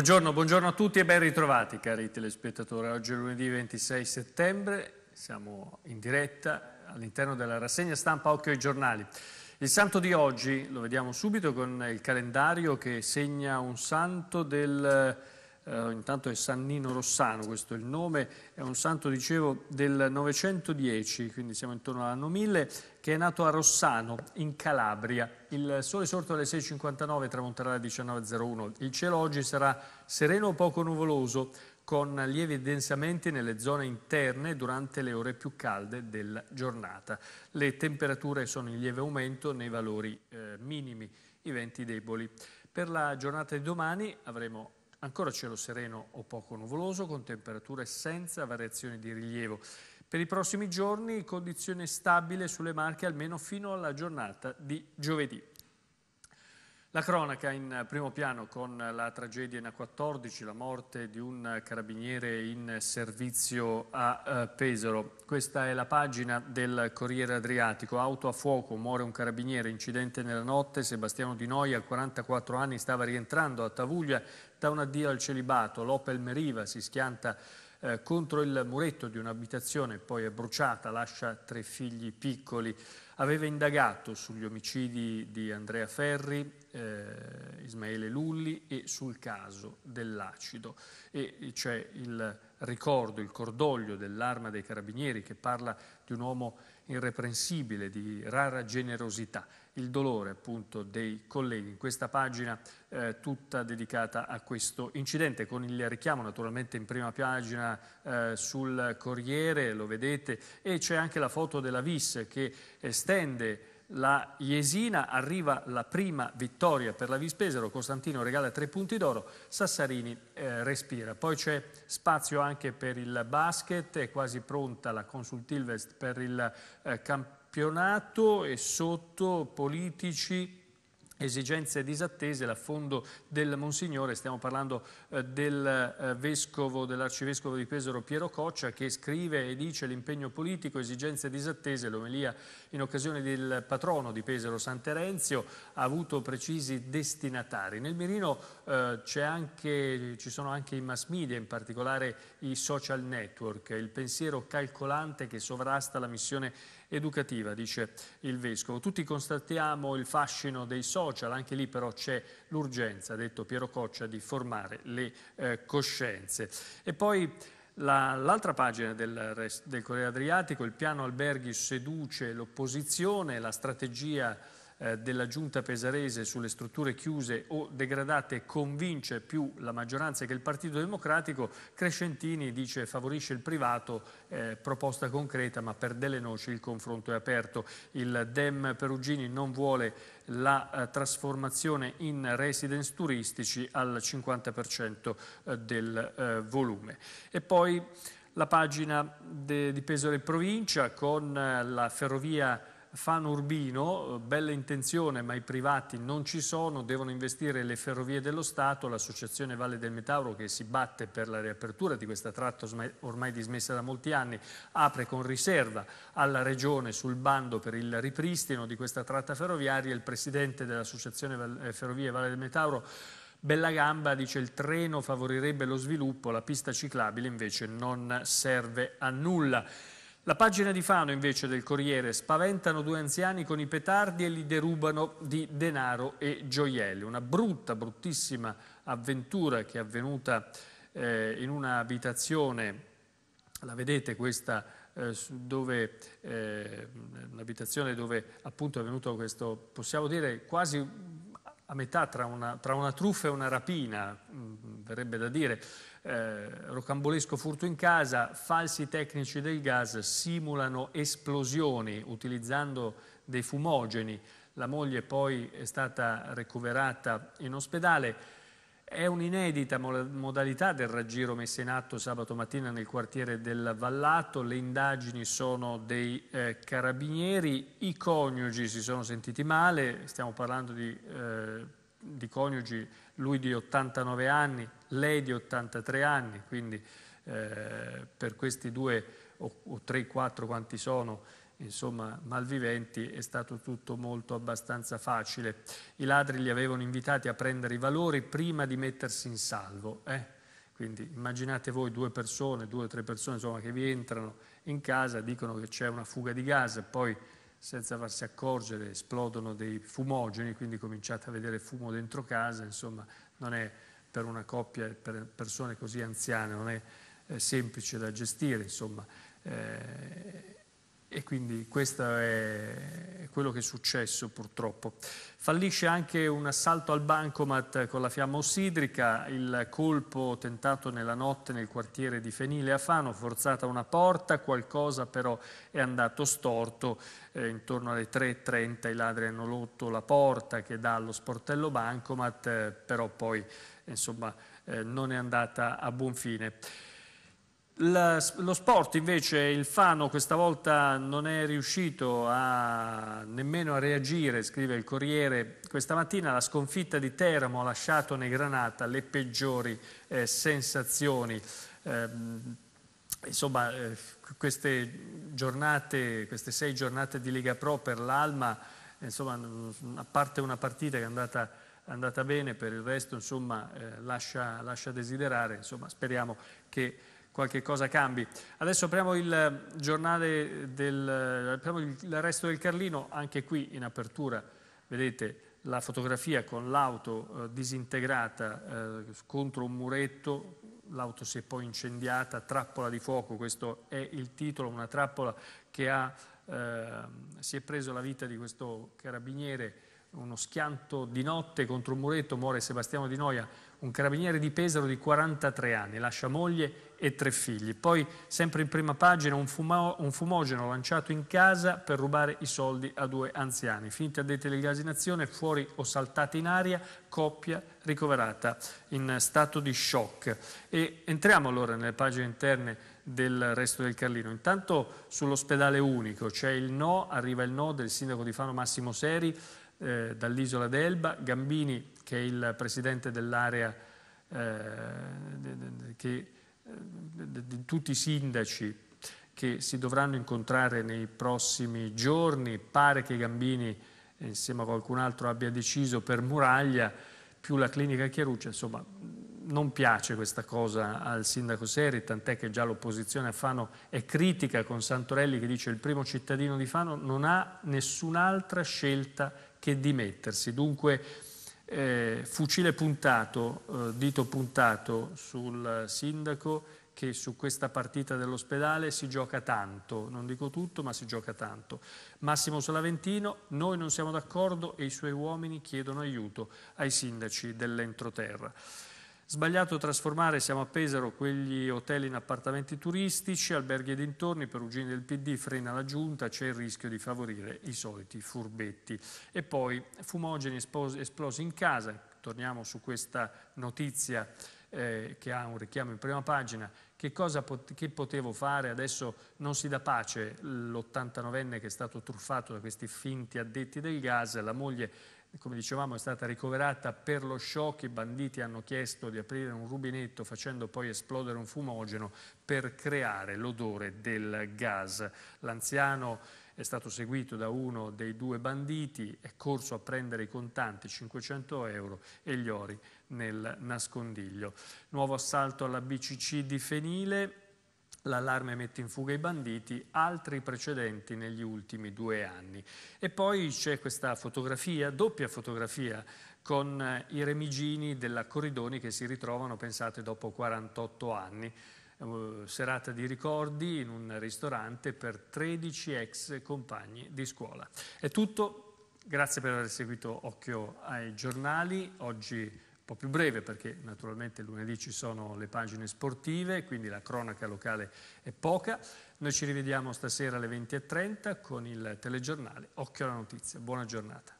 Buongiorno, buongiorno, a tutti e ben ritrovati cari telespettatori. Oggi è lunedì 26 settembre, siamo in diretta all'interno della rassegna stampa Occhio ai giornali. Il santo di oggi lo vediamo subito con il calendario che segna un santo del eh, intanto è Sannino Rossano, questo è il nome, è un santo, dicevo, del 910, quindi siamo intorno all'anno 1000, che è nato a Rossano, in Calabria. Il sole sorto alle 6.59 tramonterà alle 19.01. Il cielo oggi sarà sereno o poco nuvoloso, con lievi densamenti nelle zone interne durante le ore più calde della giornata. Le temperature sono in lieve aumento nei valori eh, minimi, i venti deboli. Per la giornata di domani avremo Ancora cielo sereno o poco nuvoloso, con temperature senza variazioni di rilievo. Per i prossimi giorni condizione stabile sulle Marche almeno fino alla giornata di giovedì. La cronaca in primo piano con la tragedia in A14, la morte di un carabiniere in servizio a eh, Pesaro. Questa è la pagina del Corriere Adriatico. Auto a fuoco, muore un carabiniere, incidente nella notte. Sebastiano Di Noia, 44 anni, stava rientrando a Tavuglia da un addio al celibato. L'Opel Meriva si schianta eh, contro il muretto di un'abitazione, poi è bruciata, lascia tre figli piccoli. Aveva indagato sugli omicidi di Andrea Ferri, eh, Ismaele Lulli e sul caso dell'acido. E c'è il ricordo, il cordoglio dell'arma dei carabinieri che parla di un uomo irreprensibile, di rara generosità, il dolore appunto dei colleghi in questa pagina eh, tutta dedicata a questo incidente con il richiamo naturalmente in prima pagina eh, sul Corriere, lo vedete, e c'è anche la foto della Vis che estende la Jesina arriva la prima vittoria per la Vispesero, Costantino regala tre punti d'oro, Sassarini eh, respira. Poi c'è spazio anche per il basket, è quasi pronta la Consultilvest per il eh, campionato e sotto politici, esigenze disattese, l'affondo del Monsignore, stiamo parlando eh, eh dell'arcivescovo di Pesaro Piero Coccia che scrive e dice l'impegno politico, esigenze disattese, l'omelia in occasione del patrono di Pesaro Sant'Erenzio ha avuto precisi destinatari. Nel mirino eh, anche, ci sono anche i mass media, in particolare i social network, il pensiero calcolante che sovrasta la missione educativa, dice il Vescovo. Tutti constatiamo il fascino dei social, anche lì però c'è l'urgenza, ha detto Piero Coccia, di formare le eh, coscienze. E poi l'altra la, pagina del, del Corriere Adriatico, il piano alberghi seduce l'opposizione, la strategia eh, della giunta pesarese sulle strutture chiuse o degradate convince più la maggioranza che il Partito Democratico, Crescentini dice favorisce il privato, eh, proposta concreta, ma per delle noci il confronto è aperto. Il Dem Perugini non vuole la eh, trasformazione in residence turistici al 50% eh, del eh, volume. E poi la pagina de, di Pesore Provincia con eh, la ferrovia Fano Urbino, eh, bella intenzione ma i privati non ci sono, devono investire le ferrovie dello Stato, l'associazione Valle del Metauro che si batte per la riapertura di questa tratta ormai dismessa da molti anni, apre con riserva alla Regione sul bando per il ripristino di questa tratta ferroviaria, il Presidente dell'associazione eh, Ferrovie Valle del Metauro Bella gamba dice che il treno favorirebbe lo sviluppo, la pista ciclabile invece non serve a nulla. La pagina di Fano invece del Corriere spaventano due anziani con i petardi e li derubano di denaro e gioielli. Una brutta, bruttissima avventura che è avvenuta eh, in un'abitazione, la vedete questa eh, dove eh, un'abitazione dove appunto è avvenuto questo, possiamo dire quasi a metà tra una, tra una truffa e una rapina, mh, mm, verrebbe da dire, eh, rocambolesco furto in casa, falsi tecnici del gas simulano esplosioni utilizzando dei fumogeni, la moglie poi è stata recuperata in ospedale. È un'inedita modalità del raggiro messa in atto sabato mattina nel quartiere del Vallato, le indagini sono dei eh, carabinieri, i coniugi si sono sentiti male, stiamo parlando di eh, di coniugi, lui di 89 anni, lei di 83 anni, quindi eh, per questi due o, o 3, 4 quanti sono, insomma, malviventi, è stato tutto molto abbastanza facile. I ladri li avevano invitati a prendere i valori prima di mettersi in salvo. Eh? Quindi immaginate voi due persone, due o tre persone insomma, che vi entrano in casa, dicono che c'è una fuga di gas, poi senza farsi accorgere esplodono dei fumogeni, quindi cominciate a vedere fumo dentro casa, insomma non è per una coppia, per persone così anziane, non è eh, semplice da gestire, insomma. Eh, e quindi questo è quello che è successo purtroppo. Fallisce anche un assalto al bancomat con la fiamma ossidrica, il colpo tentato nella notte nel quartiere di Fenile a Fano, forzata una porta, qualcosa però è andato storto, eh, intorno alle 3.30 i ladri hanno rotto la porta che dà allo sportello bancomat, eh, però poi insomma, eh, non è andata a buon fine. La, lo sport invece, il Fano questa volta non è riuscito a, nemmeno a reagire, scrive il Corriere. Questa mattina la sconfitta di Teramo ha lasciato nei Granata le peggiori eh, sensazioni. Eh, insomma, eh, queste giornate, queste sei giornate di Lega Pro per l'Alma, insomma, a parte una partita che è andata andata bene, per il resto insomma, eh, lascia, lascia, desiderare, insomma, speriamo che qualche cosa cambi. Adesso apriamo il eh, giornale del eh, apriamo l'arresto del Carlino, anche qui in apertura vedete la fotografia con l'auto eh, disintegrata eh, contro un muretto, l'auto si è poi incendiata, trappola di fuoco, questo è il titolo, una trappola che ha, eh, si è preso la vita di questo carabiniere uno schianto di notte contro un muretto, muore Sebastiano Di Noia, un carabiniere di Pesaro di 43 anni, lascia moglie e tre figli. Poi, sempre in prima pagina, un, fumo, un fumogeno lanciato in casa per rubare i soldi a due anziani. Finti addetti all'egasinazione, fuori o saltati in aria, coppia ricoverata in stato di shock. E entriamo allora nelle pagine interne del resto del Carlino. Intanto sull'ospedale unico c'è il no, arriva il no del sindaco di Fano Massimo Seri, eh, dall'isola d'Elba, Gambini che è il presidente dell'area eh, di eh, tutti i sindaci che si dovranno incontrare nei prossimi giorni, pare che Gambini insieme a qualcun altro abbia deciso per Muraglia più la clinica Chiaruccia, insomma non piace questa cosa al sindaco Seri, tant'è che già l'opposizione a Fano è critica con Santorelli che dice il primo cittadino di Fano non ha nessun'altra scelta che dimettersi. Dunque eh, fucile puntato, eh, dito puntato sul sindaco che su questa partita dell'ospedale si gioca tanto, non dico tutto, ma si gioca tanto. Massimo Solaventino, noi non siamo d'accordo e i suoi uomini chiedono aiuto ai sindaci dell'entroterra. Sbagliato trasformare, siamo a Pesaro, quegli hotel in appartamenti turistici, alberghi e dintorni, Perugini del PD frena la giunta, c'è il rischio di favorire i soliti furbetti. E poi fumogeni esplosi in casa, torniamo su questa notizia eh, che ha un richiamo in prima pagina, che cosa pot che potevo fare? Adesso non si dà pace l'89enne che è stato truffato da questi finti addetti del gas, la moglie come dicevamo è stata ricoverata per lo shock, i banditi hanno chiesto di aprire un rubinetto facendo poi esplodere un fumogeno per creare l'odore del gas. L'anziano è stato seguito da uno dei due banditi, è corso a prendere i contanti, 500 euro, e gli ori nel nascondiglio. Nuovo assalto alla BCC di Fenile, l'allarme mette in fuga i banditi, altri precedenti negli ultimi due anni. E poi c'è questa fotografia, doppia fotografia, con eh, i remigini della Corridoni che si ritrovano, pensate, dopo 48 anni. Eh, serata di ricordi in un ristorante per 13 ex compagni di scuola. È tutto, grazie per aver seguito Occhio ai giornali, oggi po' più breve perché naturalmente lunedì ci sono le pagine sportive, quindi la cronaca locale è poca. Noi ci rivediamo stasera alle 20.30 con il telegiornale Occhio alla notizia. Buona giornata.